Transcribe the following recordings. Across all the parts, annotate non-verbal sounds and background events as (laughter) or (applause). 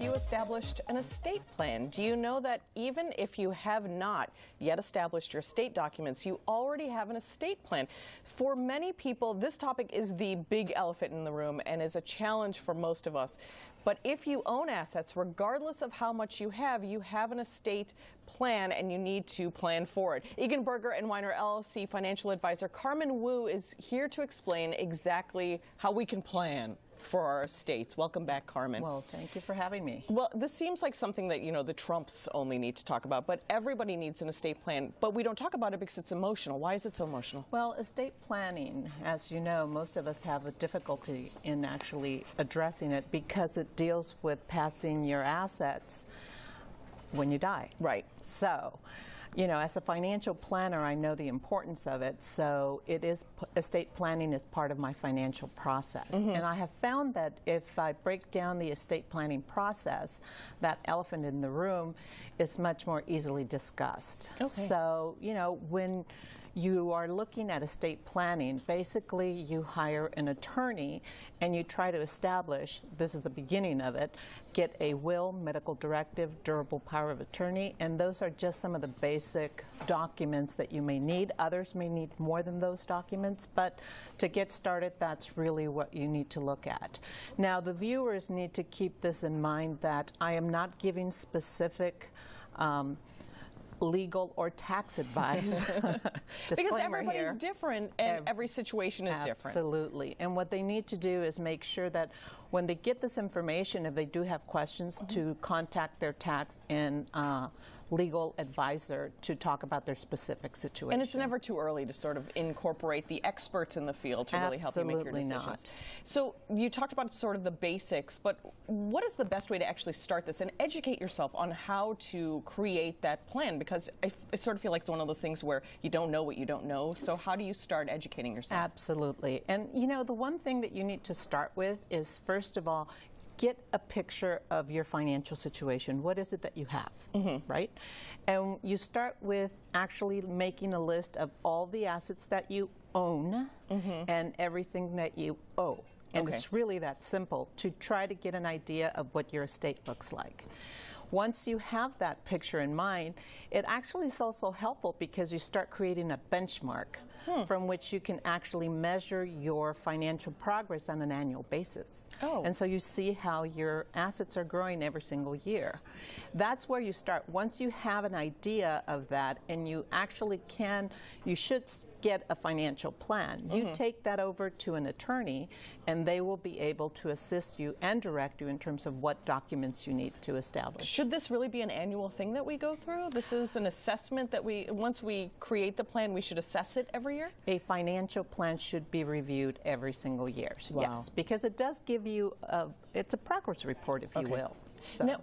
have you established an estate plan? Do you know that even if you have not yet established your estate documents, you already have an estate plan? For many people, this topic is the big elephant in the room and is a challenge for most of us. But if you own assets, regardless of how much you have, you have an estate plan and you need to plan for it. Egan Berger and Weiner LLC financial advisor Carmen Wu is here to explain exactly how we can plan for our states. Welcome back, Carmen. Well, thank you for having me. Well, this seems like something that, you know, the Trumps only need to talk about, but everybody needs an estate plan, but we don't talk about it because it's emotional. Why is it so emotional? Well, estate planning, as you know, most of us have a difficulty in actually addressing it because it deals with passing your assets when you die. Right. So, you know, as a financial planner, I know the importance of it. So it is estate planning is part of my financial process, mm -hmm. and I have found that if I break down the estate planning process, that elephant in the room is much more easily discussed. Okay. So you know when you are looking at estate planning. Basically, you hire an attorney and you try to establish, this is the beginning of it, get a will, medical directive, durable power of attorney, and those are just some of the basic documents that you may need. Others may need more than those documents, but to get started, that's really what you need to look at. Now, the viewers need to keep this in mind that I am not giving specific um, legal or tax advice. (laughs) (laughs) because everybody's here. different and every situation is Absolutely. different. Absolutely. And what they need to do is make sure that when they get this information, if they do have questions, mm -hmm. to contact their tax and uh, legal advisor to talk about their specific situation. And it's never too early to sort of incorporate the experts in the field to Absolutely really help you make your decisions. Not. So you talked about sort of the basics, but what is the best way to actually start this and educate yourself on how to create that plan? Because I sort of feel like it's one of those things where you don't know what you don't know. So how do you start educating yourself? Absolutely. And you know, the one thing that you need to start with is first of all, get a picture of your financial situation. What is it that you have, mm -hmm. right? And you start with actually making a list of all the assets that you own mm -hmm. and everything that you owe. And okay. it's really that simple to try to get an idea of what your estate looks like. Once you have that picture in mind, it actually is also helpful because you start creating a benchmark hmm. from which you can actually measure your financial progress on an annual basis. Oh. And so you see how your assets are growing every single year. That's where you start. Once you have an idea of that and you actually can, you should get a financial plan. Mm -hmm. You mm-hmm. take that over to an attorney and they will be able to assist you and direct you in terms of what documents you need to establish. Should this really be an annual thing that we go through? This is an assessment that we, once we create the plan, we should assess it every every year? A financial plan should be reviewed every single year. Wow. Yes, because it does give you a, it's a progress report, if okay. you will. So. Now,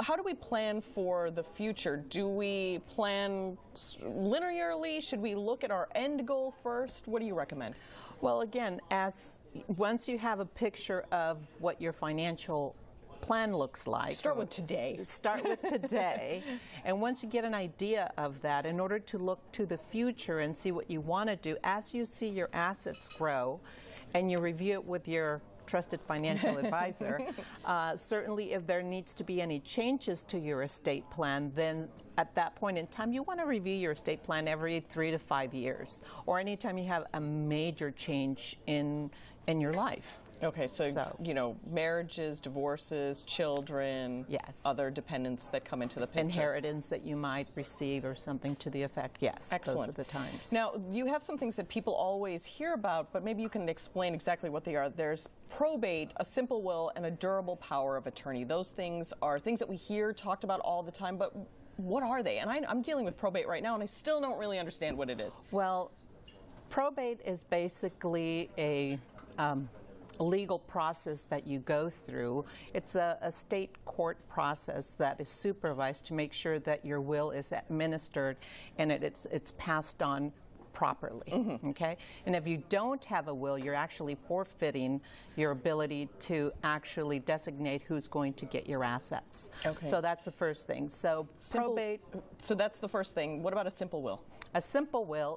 how do we plan for the future? Do we plan linearly? Should we look at our end goal first? What do you recommend? Well, again, as once you have a picture of what your financial plan looks like. Start with today. Start with today. (laughs) and once you get an idea of that, in order to look to the future and see what you want to do, as you see your assets grow and you review it with your trusted financial (laughs) advisor. Uh, certainly, if there needs to be any changes to your estate plan, then at that point in time, you want to review your estate plan every three to five years, or anytime you have a major change in in your life. Okay, so, so, you know, marriages, divorces, children, yes, other dependents that come into the picture, inheritance that you might receive, or something to the effect. Yes, excellent. Those are the times. Now you have some things that people always hear about, but maybe you can explain exactly what they are. There's probate, a simple will, and a durable power of attorney. Those things are things that we hear talked about all the time, but what are they? And I, I'm dealing with probate right now, and I still don't really understand what it is. Well, probate is basically a um, legal process that you go through. It's a, a, state court process that is supervised to make sure that your will is administered and it, it's, it's passed on properly. Mm -hmm. Okay? And if you don't have a will, you're actually forfeiting your ability to actually designate who's going to get your assets. Okay. So that's the first thing. So simple, probate. So that's the first thing. What about a simple will? A simple will,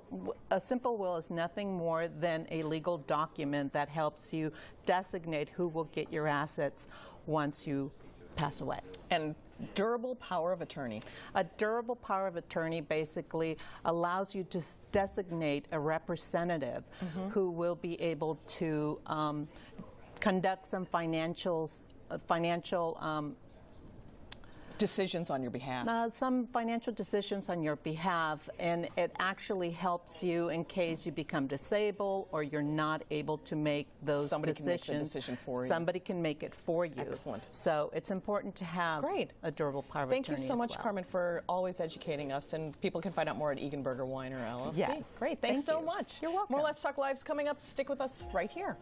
a simple will is nothing more than a legal document that helps you designate who will get your assets once you Pass away And durable power of attorney. A durable power of attorney basically allows you to designate a representative mm -hmm. who will be able to um, conduct some financials, uh, financial um, decisions on your behalf? Uh, some financial decisions on your behalf, and it actually helps you in case you become disabled or you're not able to make those Somebody decisions. Can make the decision for you. Somebody can make it for you. Excellent. So it's important to have Great. a durable power of Thank you so much, well. Carmen, for always educating us, and people can find out more at Burger Wine or LLC. Yes. Great. Thanks Thank so you. much. You're welcome. More Let's Talk Live's coming up. Stick with us right here.